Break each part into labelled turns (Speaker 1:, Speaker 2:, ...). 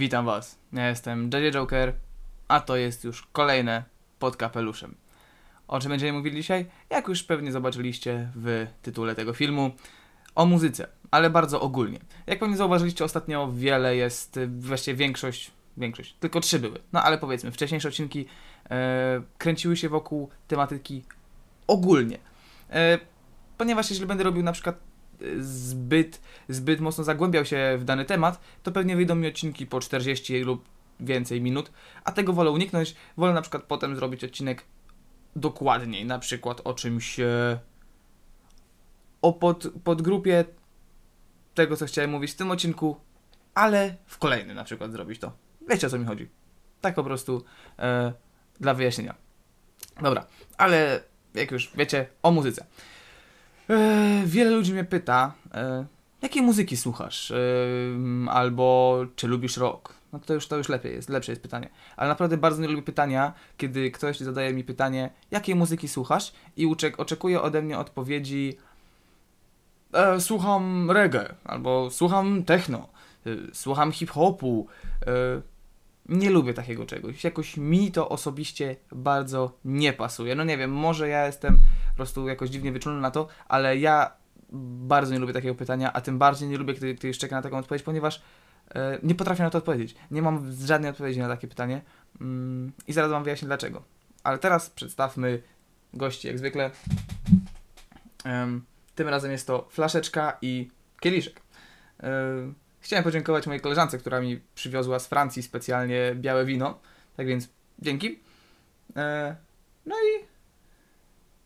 Speaker 1: Witam Was. Ja jestem JJ Joker, a to jest już kolejne pod kapeluszem. O czym będziemy mówili dzisiaj? Jak już pewnie zobaczyliście w tytule tego filmu, o muzyce, ale bardzo ogólnie. Jak pewnie zauważyliście, ostatnio wiele jest, właściwie większość, większość, tylko trzy były. No ale powiedzmy, wcześniejsze odcinki yy, kręciły się wokół tematyki ogólnie. Yy, ponieważ jeśli będę robił na przykład zbyt, zbyt mocno zagłębiał się w dany temat, to pewnie wyjdą mi odcinki po 40 lub więcej minut, a tego wolę uniknąć. Wolę na przykład potem zrobić odcinek dokładniej, na przykład o czymś e, o pod, podgrupie tego, co chciałem mówić w tym odcinku, ale w kolejnym na przykład zrobić to. Wiecie o co mi chodzi. Tak po prostu e, dla wyjaśnienia. Dobra, ale jak już wiecie, o muzyce. E, wiele ludzi mnie pyta, e, jakiej muzyki słuchasz? E, albo czy lubisz rock? No to już, to już lepiej jest, lepsze jest pytanie. Ale naprawdę bardzo nie lubię pytania, kiedy ktoś zadaje mi pytanie, jakiej muzyki słuchasz? I uczek, oczekuje ode mnie odpowiedzi, e, słucham reggae, albo słucham techno, słucham hip-hopu, nie lubię takiego czegoś. Jakoś mi to osobiście bardzo nie pasuje. No nie wiem, może ja jestem po prostu jakoś dziwnie wyczulony na to, ale ja bardzo nie lubię takiego pytania, a tym bardziej nie lubię, kiedy ktoś czeka na taką odpowiedź, ponieważ e, nie potrafię na to odpowiedzieć. Nie mam żadnej odpowiedzi na takie pytanie mm, i zaraz wam wyjaśnię dlaczego. Ale teraz przedstawmy gości jak zwykle. tym razem jest to flaszeczka i kieliszek. E, Chciałem podziękować mojej koleżance, która mi przywiozła z Francji specjalnie białe wino. Tak więc dzięki. E, no i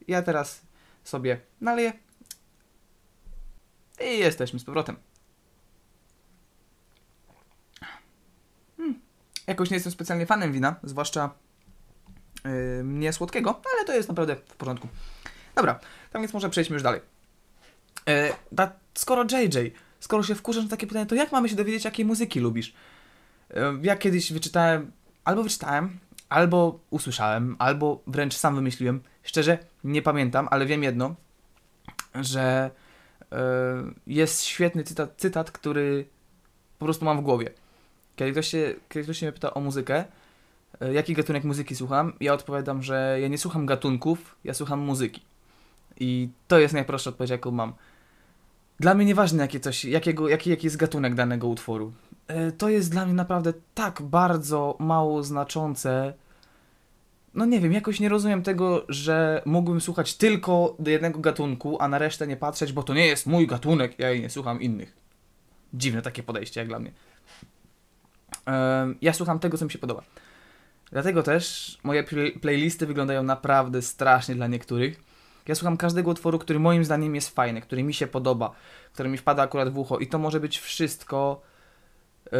Speaker 1: ja teraz sobie naleję. I jesteśmy z powrotem. Hmm. Jakoś nie jestem specjalnie fanem wina, zwłaszcza yy, e, nie słodkiego, ale to jest naprawdę w porządku. Dobra, tak więc może przejdźmy już dalej. Yy, skoro JJ skoro się wkurzasz na takie pytanie, to jak mamy się dowiedzieć, jakiej muzyki lubisz? Ja kiedyś wyczytałem, albo wyczytałem, albo usłyszałem, albo wręcz sam wymyśliłem. Szczerze nie pamiętam, ale wiem jedno, że e, jest świetny cytat, cytat, który po prostu mam w głowie. Kiedy ktoś się, kiedy ktoś się mnie pyta o muzykę, e, jaki gatunek muzyki słucham, ja odpowiadam, że ja nie słucham gatunków, ja słucham muzyki. I to jest najprostsza odpowiedź, jaką mam. Dla mnie nieważne, jakie coś, jakiego, jaki, jaki jest gatunek danego utworu. E, to jest dla mnie naprawdę tak bardzo mało znaczące. No nie wiem, jakoś nie rozumiem tego, że mógłbym słuchać tylko do jednego gatunku, a na resztę nie patrzeć, bo to nie jest mój gatunek, ja jej nie słucham innych. Dziwne takie podejście, jak dla mnie. Ja słucham tego, co mi się podoba. Dlatego też moje playlisty wyglądają naprawdę strasznie dla niektórych ja słucham każdego utworu, który moim zdaniem jest fajny, który mi się podoba, który mi wpada akurat w ucho i to może być wszystko e,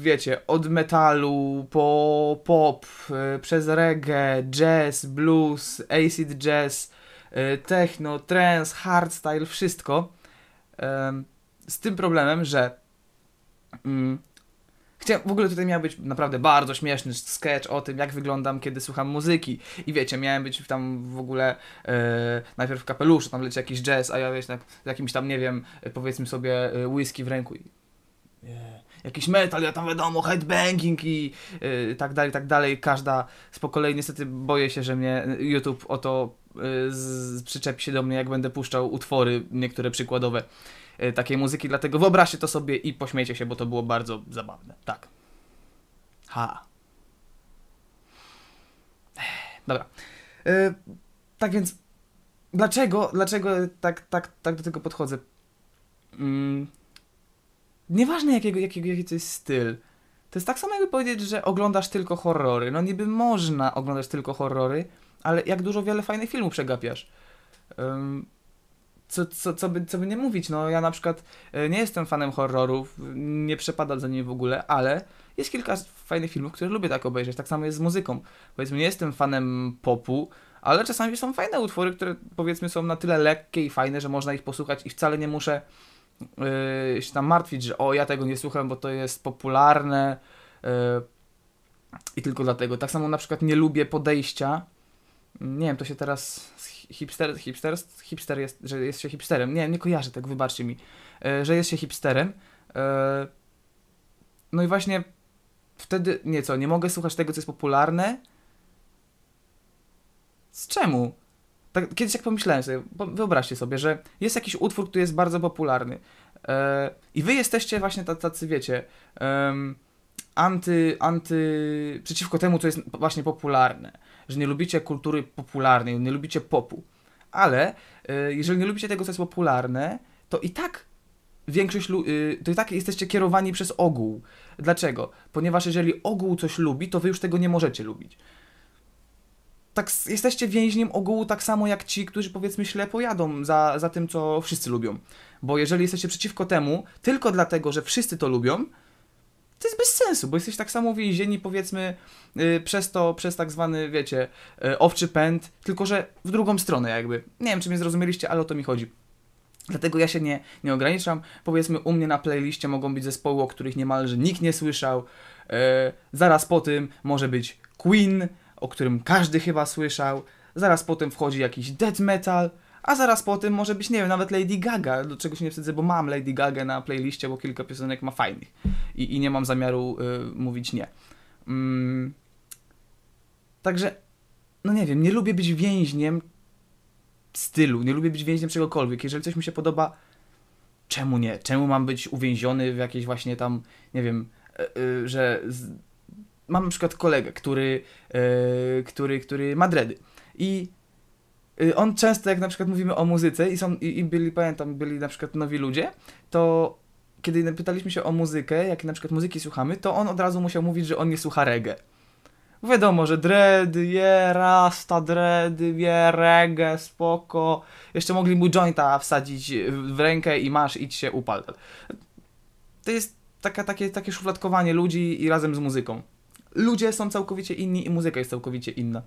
Speaker 1: wiecie, od metalu po pop, e, przez reggae, jazz, blues, acid jazz, e, techno, trance, hardstyle, wszystko. Z tym problemem, że mm, Chciałem, w ogóle tutaj miał być naprawdę bardzo śmieszny sketch o tym, jak wyglądam, kiedy słucham muzyki. I wiecie, miałem być tam w ogóle e, najpierw w kapeluszu, tam leci jakiś jazz, a ja wiesz, tak, z jakimś tam, nie wiem, e, powiedzmy sobie e, whisky w ręku. Yeah. Jakiś metal, ja tam wiadomo, headbanging i tak dalej, tak dalej. Każda z pokolei, niestety boję się, że mnie YouTube o to z, przyczepi się do mnie, jak będę puszczał utwory niektóre przykładowe. E, takiej muzyki, dlatego wyobraźcie to sobie i pośmiejcie się, bo to było bardzo zabawne. Tak. Ha. Dobra. E, tak więc, dlaczego, dlaczego tak, tak, tak do tego podchodzę? Mm. Nieważne jakiego, jakiego, jaki to jest styl. To jest tak samo jakby powiedzieć, że oglądasz tylko horrory. No niby można oglądać tylko horrory, ale jak dużo wiele fajnych filmów przegapiasz co, co, co, by, co by nie mówić, no ja na przykład e, nie jestem fanem horrorów, nie przepadam za nimi w ogóle, ale jest kilka fajnych filmów, które lubię tak obejrzeć, tak samo jest z muzyką. Powiedzmy, nie jestem fanem popu, ale czasami są fajne utwory, które powiedzmy są na tyle lekkie i fajne, że można ich posłuchać i wcale nie muszę yy, się tam martwić, że o, ja tego nie słucham, bo to jest popularne yy, i tylko dlatego. Tak samo na przykład nie lubię podejścia, nie wiem, to się teraz hipster, hipster, hipster jest, że jest się hipsterem. Nie, nie kojarzę tak, wybaczcie mi. E, że jest się hipsterem. E, no i właśnie wtedy, nie co, nie mogę słuchać tego, co jest popularne. Z czemu? Tak, kiedyś jak pomyślałem sobie, wyobraźcie sobie, że jest jakiś utwór, który jest bardzo popularny. E, I wy jesteście właśnie tacy, wiecie, anty, anty, przeciwko temu, co jest właśnie popularne że nie lubicie kultury popularnej, nie lubicie popu. Ale e, jeżeli nie lubicie tego, co jest popularne, to i tak większość, y, to i tak jesteście kierowani przez ogół. Dlaczego? Ponieważ jeżeli ogół coś lubi, to wy już tego nie możecie lubić. Tak, jesteście więźniem ogółu tak samo jak ci, którzy powiedzmy ślepo jadą za, za tym, co wszyscy lubią. Bo jeżeli jesteście przeciwko temu, tylko dlatego, że wszyscy to lubią, to jest bez sensu, bo jesteś tak samo więzieni, powiedzmy, yy, przez to, przez tak zwany, wiecie, yy, owczy pęd, tylko że w drugą stronę jakby. Nie wiem, czy mnie zrozumieliście, ale o to mi chodzi. Dlatego ja się nie, nie ograniczam. Powiedzmy, u mnie na playliście mogą być zespoły, o których niemalże nikt nie słyszał. Yy, zaraz po tym może być Queen, o którym każdy chyba słyszał. Zaraz potem wchodzi jakiś death metal, a zaraz po tym może być, nie wiem, nawet Lady Gaga, do czego się nie wstydzę, bo mam Lady Gaga na playliście, bo kilka piosenek ma fajnych i, i nie mam zamiaru y, mówić nie. Mm. Także, no nie wiem, nie lubię być więźniem stylu, nie lubię być więźniem czegokolwiek. Jeżeli coś mi się podoba, czemu nie? Czemu mam być uwięziony w jakieś właśnie tam, nie wiem, y, y, że... Z... Mam na przykład kolegę, który, y, który, który ma dready i Y, on często, jak na przykład mówimy o muzyce i, są, i, i byli, pamiętam, byli na przykład nowi ludzie, to kiedy pytaliśmy się o muzykę, jakie na przykład muzyki słuchamy, to on od razu musiał mówić, że on nie słucha reggae. Wiadomo, że dread, je, yeah, rasta, dread, je, reggae, spoko. Jeszcze mogli mu jointa wsadzić w rękę i masz, idź się upal. To jest taka, takie, takie szufladkowanie ludzi i razem z muzyką. Ludzie są całkowicie inni i muzyka jest całkowicie inna.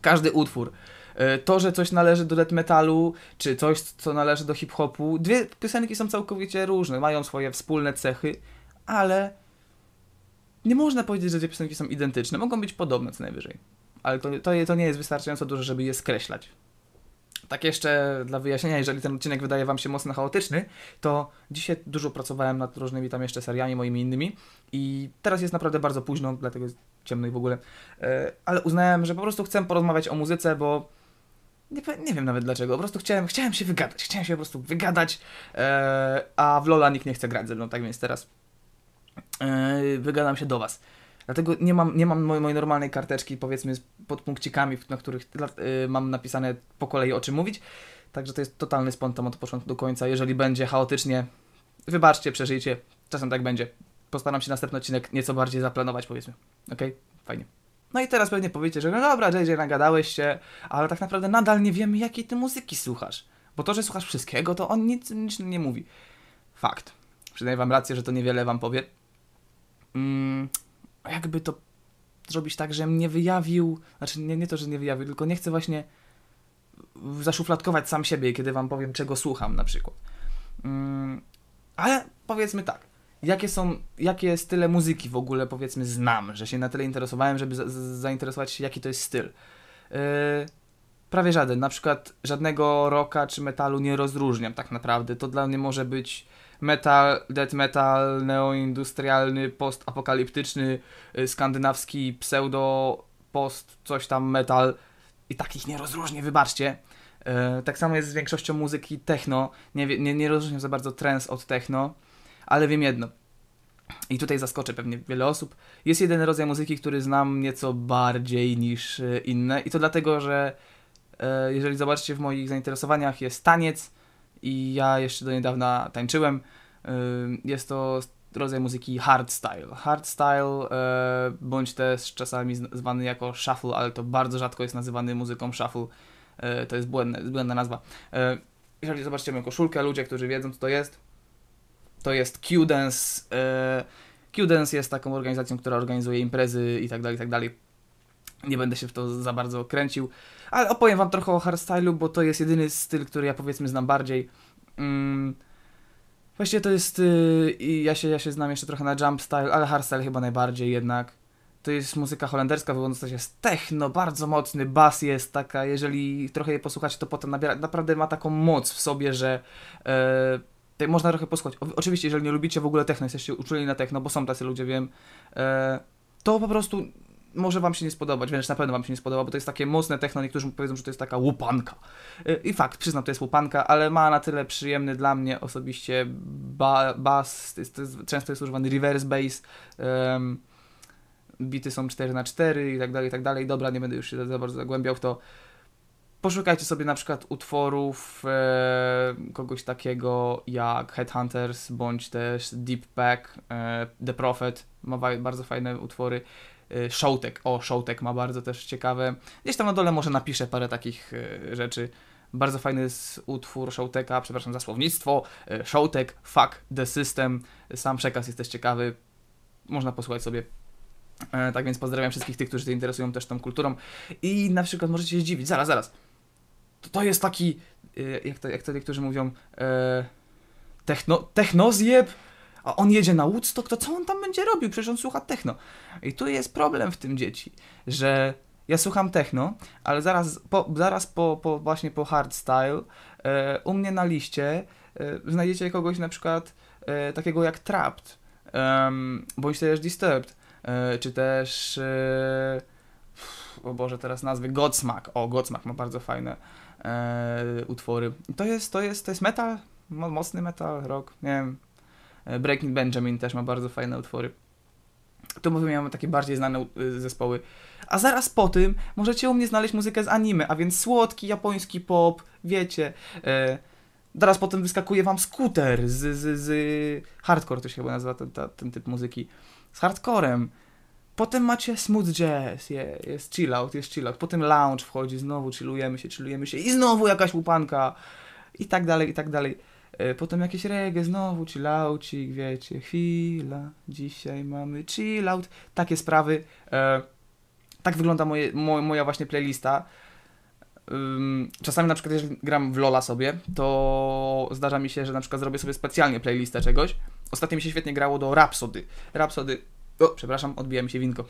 Speaker 1: Każdy utwór. E, to, że coś należy do death metalu, czy coś, co należy do hip-hopu, dwie piosenki są całkowicie różne, mają swoje wspólne cechy, ale nie można powiedzieć, że dwie piosenki są identyczne. Mogą być podobne co najwyżej, ale to, to, to nie jest wystarczająco dużo, żeby je skreślać. Tak jeszcze dla wyjaśnienia, jeżeli ten odcinek wydaje Wam się mocno chaotyczny, to dzisiaj dużo pracowałem nad różnymi tam jeszcze seriami moimi innymi i teraz jest naprawdę bardzo późno, dlatego jest ciemno i w ogóle, e, ale uznałem, że po prostu chcę porozmawiać o muzyce, bo nie, nie wiem nawet dlaczego, po prostu chciałem, chciałem się wygadać, chciałem się po prostu wygadać, e, a w Lola nikt nie chce grać ze mną, tak więc teraz e, wygadam się do was. Dlatego nie mam, nie mam mojej, mojej normalnej karteczki, powiedzmy, z podpunkcikami, na których y, mam napisane po kolei o czym mówić. Także to jest totalny spontan od początku do końca. Jeżeli będzie chaotycznie, wybaczcie, przeżyjcie. Czasem tak będzie. Postaram się następny odcinek nieco bardziej zaplanować, powiedzmy. Okej? Okay? Fajnie. No i teraz pewnie powiecie, że no dobra, JJ, nagadałeś się, ale tak naprawdę nadal nie wiemy, jakiej ty muzyki słuchasz. Bo to, że słuchasz wszystkiego, to on nic, nic nie mówi. Fakt. Przynajmniej wam rację, że to niewiele wam powie. Mm, jakby to zrobić tak, że nie wyjawił, znaczy nie, nie to, że nie wyjawił, tylko nie chcę właśnie zaszufladkować sam siebie, kiedy wam powiem, czego słucham na przykład. Mm, ale powiedzmy tak, jakie są, jakie style muzyki w ogóle powiedzmy znam, że się na tyle interesowałem, żeby zainteresować się, jaki to jest styl. Yy, prawie żaden, na przykład żadnego rocka czy metalu nie rozróżniam tak naprawdę. To dla mnie może być metal, death metal, neoindustrialny, postapokaliptyczny, yy, skandynawski, pseudo, post, coś tam metal i takich nie rozróżnię, wybaczcie. Yy, tak samo jest z większością muzyki techno, nie, nie, nie rozróżniam za bardzo trance od techno ale wiem jedno. I tutaj zaskoczę pewnie wiele osób. Jest jeden rodzaj muzyki, który znam nieco bardziej niż e, inne, i to dlatego, że e, jeżeli zobaczycie w moich zainteresowaniach, jest taniec i ja jeszcze do niedawna tańczyłem. E, jest to rodzaj muzyki hardstyle. Hardstyle, bądź też czasami zwany jako shuffle, ale to bardzo rzadko jest nazywany muzyką shuffle. To jest błędna, błędna nazwa. Jeżeli zobaczycie moją koszulkę, ludzie, którzy wiedzą, co to jest, to jest Q-Dance. E, Q-Dance jest taką organizacją, która organizuje imprezy i tak dalej, i tak dalej. Nie będę się w to za bardzo kręcił, ale opowiem wam trochę o hardstyle'u, bo to jest jedyny styl, który ja powiedzmy znam bardziej. Mm. Właściwie to jest, yy, ja, się, ja się znam jeszcze trochę na jump style, ale hardstyle chyba najbardziej jednak. To jest muzyka holenderska, wywodząca się z techno, bardzo mocny bas jest taka, jeżeli trochę je posłuchacie, to potem nabiera, naprawdę ma taką moc w sobie, że yy, można trochę posłuchać. O, oczywiście, jeżeli nie lubicie w ogóle techno, jesteście uczuleni na techno, bo są tacy ludzie, wiem, e, to po prostu może wam się nie spodobać, wręcz na pewno wam się nie spodoba, bo to jest takie mocne techno, niektórzy powiedzą, że to jest taka łupanka. E, I fakt, przyznam, to jest łupanka, ale ma na tyle przyjemny dla mnie osobiście ba bass, to jest, to jest, często jest używany reverse bass, bity są 4 na 4 i tak dalej, i tak dalej. Dobra, nie będę już się za bardzo zagłębiał w to. Poszukajcie sobie na przykład utworów e, kogoś takiego jak Headhunters bądź też Deep Pack, e, The Prophet ma bardzo fajne utwory. E, Showtek, o Showtek ma bardzo też ciekawe. Gdzieś tam na dole może napiszę parę takich e, rzeczy. Bardzo fajny jest utwór Showteka, przepraszam za słownictwo. E, Showtek, Fuck the System. Sam przekaz jest też ciekawy. Można posłuchać sobie e, tak więc pozdrawiam wszystkich tych, którzy się interesują też tą kulturą. I na przykład możecie się dziwić, zaraz, zaraz to, to jest taki, y, jak to, jak to niektórzy mówią, e, techno, technozjeb, a on jedzie na Woodstock, to co on tam będzie robił? Przecież on słucha techno. I tu jest problem w tym dzieci, że ja słucham techno, ale zaraz po, zaraz po, po właśnie po hardstyle e, y, u mnie na liście e, znajdziecie kogoś na przykład e, takiego jak Trapped, bądź też Disturbed, czy też o Boże, teraz nazwy Godsmack. O, Godsmack ma bardzo fajne E, utwory. to jest, to jest, to jest metal, mocny metal, rock, nie wiem. E, Breaking Benjamin też ma bardzo fajne utwory. Tu mówię, miałem takie bardziej znane y, zespoły. A zaraz po tym możecie u mnie znaleźć muzykę z anime, a więc słodki japoński pop, wiecie. E, zaraz potem wyskakuje wam skuter z, z, z hardcore, to się chyba nazywa ten, ta, ten typ muzyki. Z hardcorem. Potem macie smooth jazz, jest, jest chill out, jest chill out. Potem lounge wchodzi, znowu chillujemy się, chillujemy się i znowu jakaś łupanka i tak dalej, i tak dalej. E, potem jakieś reggae, znowu chillaucik, wiecie, chwila, dzisiaj mamy chillout, takie sprawy. E, tak wygląda moje, moja właśnie playlista. czasami na przykład, jeżeli gram w Lola sobie, to zdarza mi się, że na przykład zrobię sobie specjalnie playlistę czegoś. Ostatnio mi się świetnie grało do Rhapsody. Rhapsody o, przepraszam, odbija mi się winko.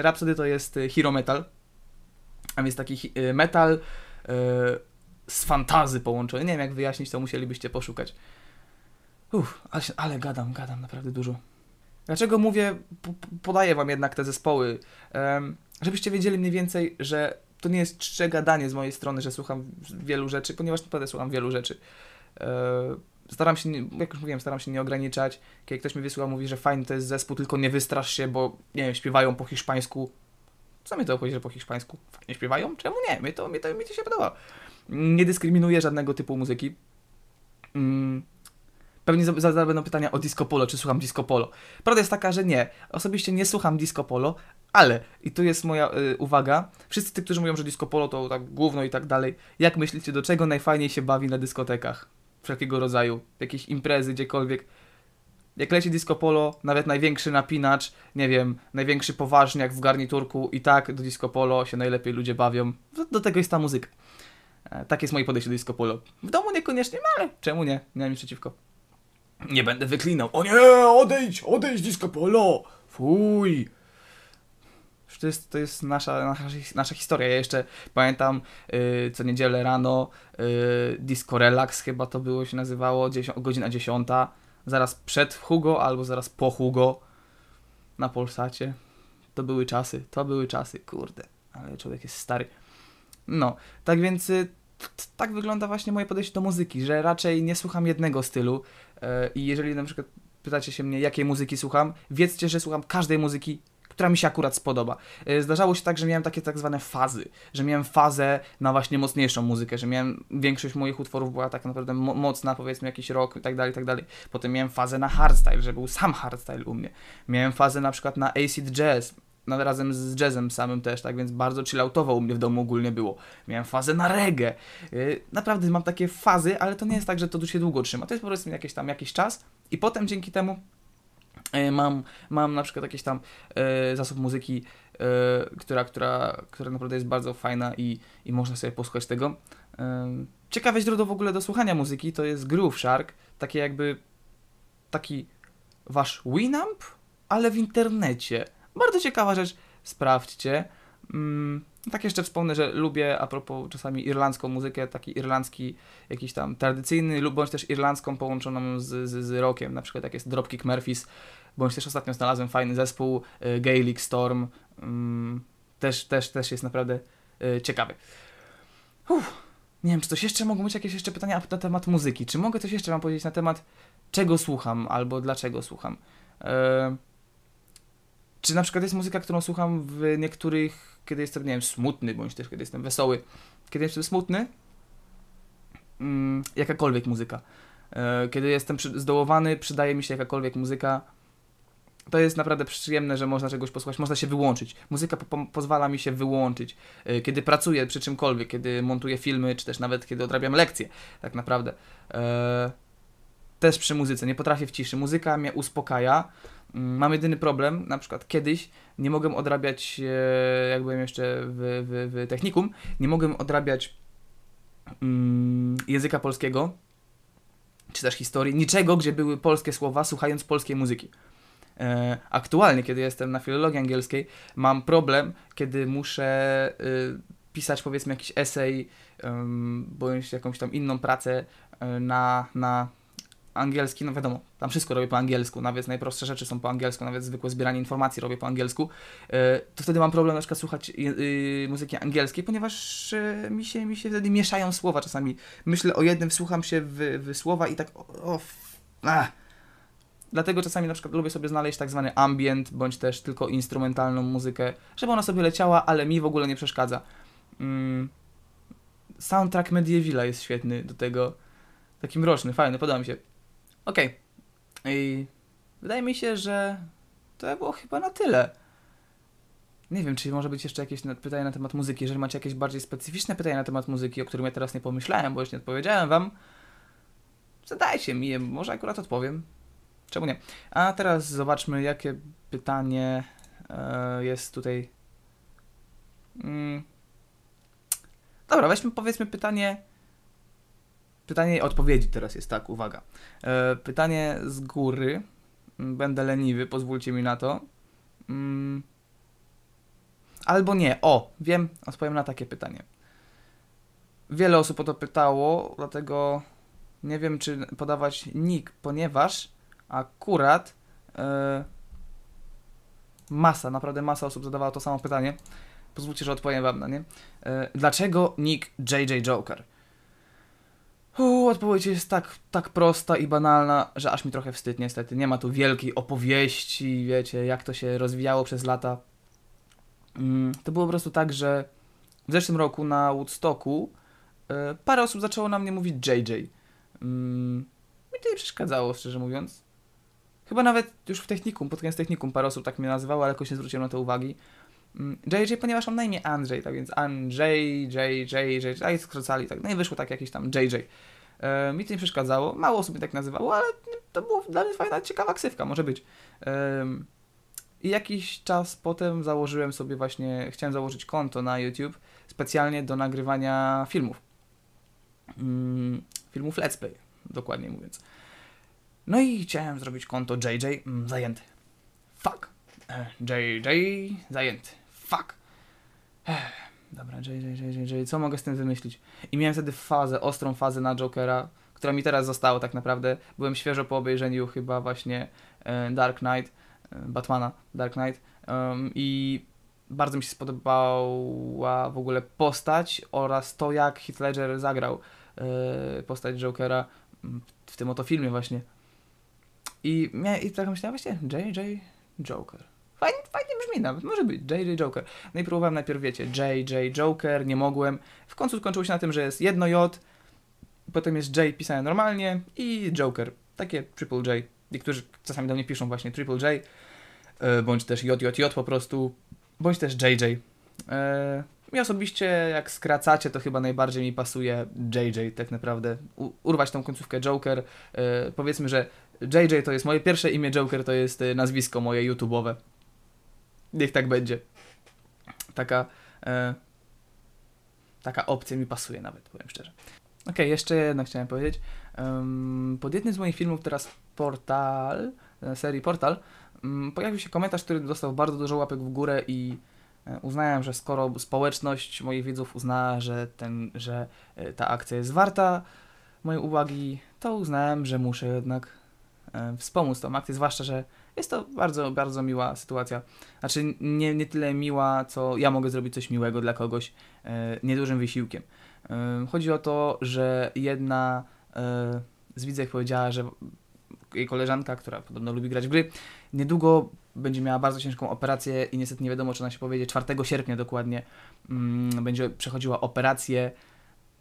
Speaker 1: Rhapsody to jest y, hero metal, a więc taki y, metal y, z fantazy połączony. Nie wiem, jak wyjaśnić, to musielibyście poszukać. Uff, ale, ale, gadam, gadam naprawdę dużo. Dlaczego mówię, podaję wam jednak te zespoły, żebyście wiedzieli mniej więcej, że to nie jest czcze gadanie z mojej strony, że słucham wielu rzeczy, ponieważ naprawdę słucham wielu rzeczy. E, staram się, jak już mówiłem, staram się nie ograniczać. Kiedy ktoś mi wysyła, mówi, że fajny to jest zespół, tylko nie wystrasz się, bo nie wiem, śpiewają po hiszpańsku. Co mnie to obchodzi, że po hiszpańsku fajnie śpiewają? Czemu nie? Mnie to, mnie to, mnie to się podoba. Nie dyskryminuję żadnego typu muzyki. Mm. Pewnie zadano pytania o disco polo, czy słucham disco polo. Prawda jest taka, że nie. Osobiście nie słucham disco polo, ale, i tu jest moja y, uwaga, wszyscy ci, którzy mówią, że disco polo to tak główno i tak dalej, jak myślicie, do czego najfajniej się bawi na dyskotekach? wszelkiego rodzaju, jakieś imprezy, gdziekolwiek. Jak leci disco polo, nawet największy napinacz, nie wiem, największy poważniak w garniturku i tak do disco polo się najlepiej ludzie bawią. Do tego jest ta muzyka. E, tak jest moje podejście do disco polo. W domu niekoniecznie, no ale czemu nie? Nie mam nic przeciwko. Nie będę wyklinał. O nie, odejdź, odejdź disco polo! Fuj! to jest, to jest nasza, nasza, nasza historia. Ja jeszcze pamiętam yy, co niedzielę rano yy, Disco Relax chyba to było się nazywało, dziesią- godzina 10, zaraz przed Hugo albo zaraz po Hugo na Polsacie. To były czasy, to były czasy, kurde, ale człowiek jest stary. No, tak więc y, t- t- tak wygląda właśnie moje podejście do muzyki, że raczej nie słucham jednego stylu yy, i jeżeli na przykład pytacie się mnie, jakiej muzyki słucham, wiedzcie, że słucham każdej muzyki która mi się akurat spodoba. E, zdarzało się tak, że miałem takie tak zwane fazy, że miałem fazę na właśnie mocniejszą muzykę, że miałem, większość moich utworów była tak naprawdę mo mocna, powiedzmy jakiś rok i tak dalej, i tak dalej. Potem miałem fazę na hardstyle, że był sam hardstyle u mnie. Miałem fazę na przykład na acid jazz, no, razem z jazzem samym też, tak więc bardzo chilloutowo u mnie w domu ogólnie było. Miałem fazę na reggae. E, naprawdę mam takie fazy, ale to nie jest tak, że to się długo trzyma. To jest po prostu jakiś tam jakiś czas i potem dzięki temu E, mam, mam na przykład jakiś tam e, zasób muzyki, e, która, która, która naprawdę jest bardzo fajna i, i można sobie posłuchać tego. ciekawe źródło w ogóle do słuchania muzyki to jest Groove Shark, takie jakby taki wasz Winamp, ale w internecie. Bardzo ciekawa rzecz, sprawdźcie. Mm. No tak jeszcze wspomnę, że lubię a propos czasami irlandzką muzykę, taki irlandzki jakiś tam tradycyjny lub bądź też irlandzką połączoną z, z, z rockiem, na przykład jak jest Dropkick Murphys, bądź też ostatnio znalazłem fajny zespół e, Gaelic Storm, mm, też, też, też jest naprawdę e, ciekawy. Uff. Nie wiem, czy coś jeszcze mogą być jakieś jeszcze pytania na temat muzyki. Czy mogę coś jeszcze wam powiedzieć na temat czego słucham albo dlaczego słucham? Yy... Czy na przykład jest muzyka, którą słucham w niektórych, kiedy jestem, nie wiem, smutny, bądź też kiedy jestem wesoły. Kiedy jestem smutny, mm, jakakolwiek muzyka. E, kiedy jestem zdołowany, przydaje mi się jakakolwiek muzyka. To jest naprawdę przyjemne, że można czegoś posłuchać, można się wyłączyć. Muzyka po pozwala mi się wyłączyć. E, kiedy pracuję przy czymkolwiek, kiedy montuję filmy, czy też nawet kiedy odrabiam lekcje, tak naprawdę. Eee, też przy muzyce, nie potrafię w ciszy. Muzyka mnie uspokaja, Mm, mam jedyny problem, na przykład kiedyś nie mogłem odrabiać, e, jak byłem jeszcze w, w, w technikum, nie mogłem odrabiać mm, języka polskiego, czy też historii, niczego, gdzie były polskie słowa, słuchając polskiej muzyki. E, aktualnie, kiedy jestem na filologii angielskiej, mam problem, kiedy muszę y, pisać powiedzmy jakiś esej, y, bądź jakąś tam inną pracę y, na, na angielski, no wiadomo, tam wszystko robię po angielsku, nawet najprostsze rzeczy są po angielsku, nawet zwykłe zbieranie informacji robię po angielsku, e, to wtedy mam problem na przykład słuchać y, muzyki angielskiej, ponieważ e, mi się, mi się wtedy mieszają słowa czasami. Myślę o jednym, słucham się w, w słowa i tak o, a. Dlatego czasami na przykład lubię sobie znaleźć tak zwany ambient, bądź też tylko instrumentalną muzykę, żeby ona sobie leciała, ale mi w ogóle nie przeszkadza. Mm. Soundtrack Medievila jest świetny do tego. Taki mroczny, fajny, podoba mi się. Okej. Okay. I wydaje mi się, że to było chyba na tyle. Nie wiem, czy może być jeszcze jakieś pytania na temat muzyki. Jeżeli macie jakieś bardziej specyficzne pytania na temat muzyki, o którym ja teraz nie pomyślałem, bo już nie odpowiedziałem wam, zadajcie mi je, może akurat odpowiem. Czemu nie? A teraz zobaczmy, jakie pytanie e, jest tutaj. Mm. Dobra, weźmy powiedzmy pytanie Pytanie i odpowiedzi teraz jest tak, uwaga. E, pytanie z góry. Mm, będę leniwy, pozwólcie mi na to. Mm. Albo nie. O, wiem, odpowiem na takie pytanie. Wiele osób o to pytało, dlatego nie wiem, czy podawać nick, ponieważ akurat e, masa, naprawdę masa osób zadawała to samo pytanie. Pozwólcie, że odpowiem wam na nie. E, dlaczego nick JJ Joker? Uu, odpowiedź jest tak, tak prosta i banalna, że aż mi trochę wstyd niestety. Nie ma tu wielkiej opowieści, wiecie, jak to się rozwijało przez lata. Mm, to było po prostu tak, że w zeszłym roku na Woodstocku y, parę osób zaczęło na mnie mówić JJ. Mm, mi to nie przeszkadzało, szczerze mówiąc. Chyba nawet już w technikum, pod koniec technikum parę osób tak mnie nazywało, ale jakoś nie zwróciłem na to uwagi. JJ, ponieważ on na imię Andrzej, tak więc Andrzej, JJ, JJ, a i skrócali, tak, no i wyszło tak jakiś tam JJ. E, mi to nie przeszkadzało, mało osób mnie tak nazywało, ale to była dla mnie fajna, ciekawa ksywka, może być. E, I jakiś czas potem założyłem sobie właśnie, chciałem założyć konto na YouTube specjalnie do nagrywania filmów. Mm, filmów Let's Play, dokładnie mówiąc. No i chciałem zrobić konto JJ, mm, zajęty. Fuck. JJ, e, zajęty. Fuck. Dobra, JJ, JJ, JJ, co mogę z tym wymyślić? I miałem wtedy fazę, ostrą fazę na Jokera, która mi teraz została tak naprawdę. Byłem świeżo po obejrzeniu chyba właśnie e, Dark Knight, e, Batmana Dark Knight um, i bardzo mi się spodobała w ogóle postać oraz to, jak Heath Ledger zagrał yy, postać Jokera w tym oto filmie właśnie. I, i tak myślałem właśnie, JJ Joker. Fajnie, fajnie brzmi nawet, może być, JJ Joker. No i próbowałem najpierw, wiecie, JJ Joker, nie mogłem. W końcu skończyło się na tym, że jest jedno J, potem jest J pisane normalnie i Joker, takie Triple J. Niektórzy czasami do mnie piszą właśnie Triple J, e, bądź też JJJ po prostu, bądź też JJ. E, mi osobiście, jak skracacie, to chyba najbardziej mi pasuje JJ tak naprawdę. U urwać tą końcówkę Joker. E, powiedzmy, że JJ to jest moje pierwsze imię, Joker to jest nazwisko moje YouTube'owe niech tak będzie. Taka, e, taka opcja mi pasuje nawet, powiem szczerze. Ok, jeszcze jedno chciałem powiedzieć. Um, pod jednym z moich filmów teraz Portal, e, serii Portal, um, pojawił się komentarz, który dostał bardzo dużo łapek w górę i e, uznałem, że skoro społeczność moich widzów uznała, że, ten, że e, ta akcja jest warta mojej uwagi, to uznałem, że muszę jednak wspomóc tą akcję, zwłaszcza, że jest to bardzo, bardzo miła sytuacja. Znaczy, nie, nie tyle miła, co ja mogę zrobić coś miłego dla kogoś e, niedużym wysiłkiem. E, chodzi o to, że jedna e, z widzek powiedziała, że jej koleżanka, która podobno lubi grać w gry, niedługo będzie miała bardzo ciężką operację i niestety nie wiadomo, czy ona się powiedzie, 4 sierpnia dokładnie mm, będzie przechodziła operację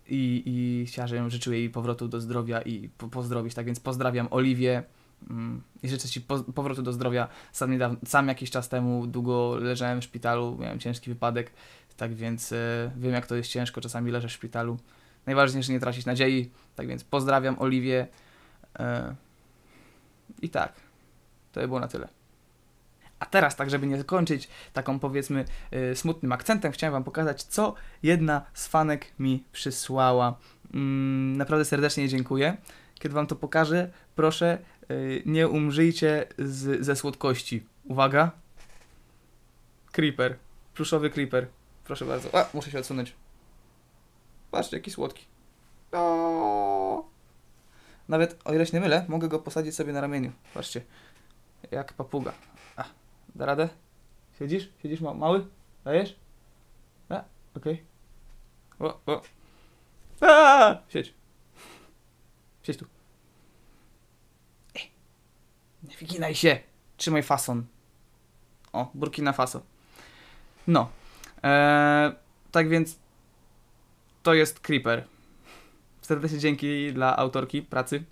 Speaker 1: i, i chciała, żebym życzył jej powrotu do zdrowia i po pozdrowić. Tak więc pozdrawiam Oliwię, Mm. I życzę Ci powrotu do zdrowia. Sam, niedawno, sam jakiś czas temu długo leżałem w szpitalu, miałem ciężki wypadek, tak więc e, wiem, jak to jest ciężko czasami leżeć w szpitalu. Najważniejsze nie tracić nadziei. Tak więc pozdrawiam Oliwie. I tak, to by było na tyle. A teraz, tak żeby nie kończyć taką powiedzmy yy, smutnym akcentem, chciałem Wam pokazać, co jedna z fanek mi przysłała. Mm, naprawdę serdecznie dziękuję. Kiedy Wam to pokażę, proszę Y, nie umrzyjcie z, ze słodkości. Uwaga. Creeper. Pluszowy creeper. Proszę bardzo. A, muszę się odsunąć. Patrzcie, jaki słodki. O! Nawet, o ile się nie mylę, mogę go posadzić sobie na ramieniu. Patrzcie. Jak papuga. A, da radę? Siedzisz? Siedzisz ma mały? Dajesz? A, okej. Okay. O, o. Siedź. Siedź tu. Nie wyginaj się! Trzymaj fason. O, Burkina Faso. No. Eee, tak więc to jest Creeper. Serdecznie dzięki dla autorki pracy.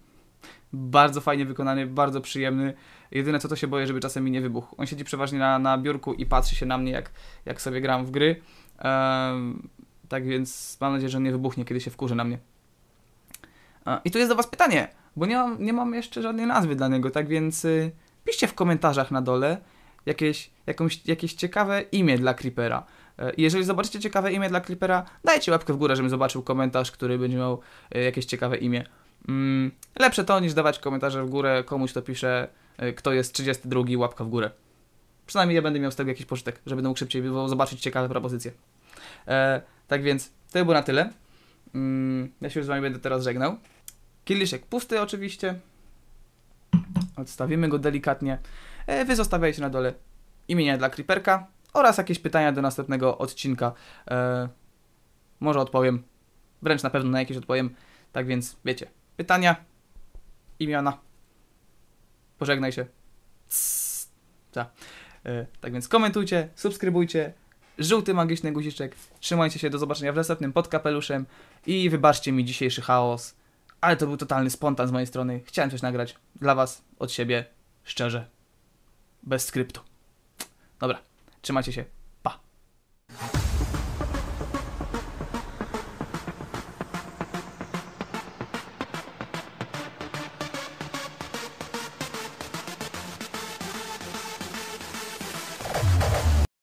Speaker 1: Bardzo fajnie wykonany, bardzo przyjemny. Jedyne co to się boję, żeby czasem mi nie wybuchł. On siedzi przeważnie na, na biurku i patrzy się na mnie, jak, jak sobie gram w gry. Eee, tak więc mam nadzieję, że on nie wybuchnie, kiedy się wkurzy na mnie. Eee, I tu jest do Was pytanie bo nie mam, nie mam jeszcze żadnej nazwy dla niego, tak więc y, piszcie w komentarzach na dole jakieś, jakąś, jakieś ciekawe imię dla Creepera. E, jeżeli zobaczycie ciekawe imię dla Creepera, dajcie łapkę w górę, żebym zobaczył komentarz, który będzie miał e, jakieś ciekawe imię. Mm, lepsze to niż dawać komentarze w górę komuś, kto pisze, e, kto jest 32, łapka w górę. Przynajmniej ja będę miał z tego jakiś pożytek, że będę mógł szybciej zobaczyć ciekawe propozycje. tak więc to było na tyle. Mm, ja się z Wami będę teraz żegnał. Kieliszek pusty oczywiście. Odstawimy go delikatnie. E, wy zostawiajcie na dole imienia dla Creeperka oraz jakieś pytania do następnego odcinka. E, może odpowiem, wręcz na pewno na jakieś odpowiem. Tak więc wiecie, pytania, imiona. Pożegnaj się. ta. E, tak więc komentujcie, subskrybujcie, żółty magiczny guziczek. Trzymajcie się, do zobaczenia w następnym pod kapeluszem i wybaczcie mi dzisiejszy chaos ale to był totalny spontan z mojej strony. Chciałem coś nagrać dla Was, od siebie, szczerze, bez skryptu. Dobra, trzymajcie się.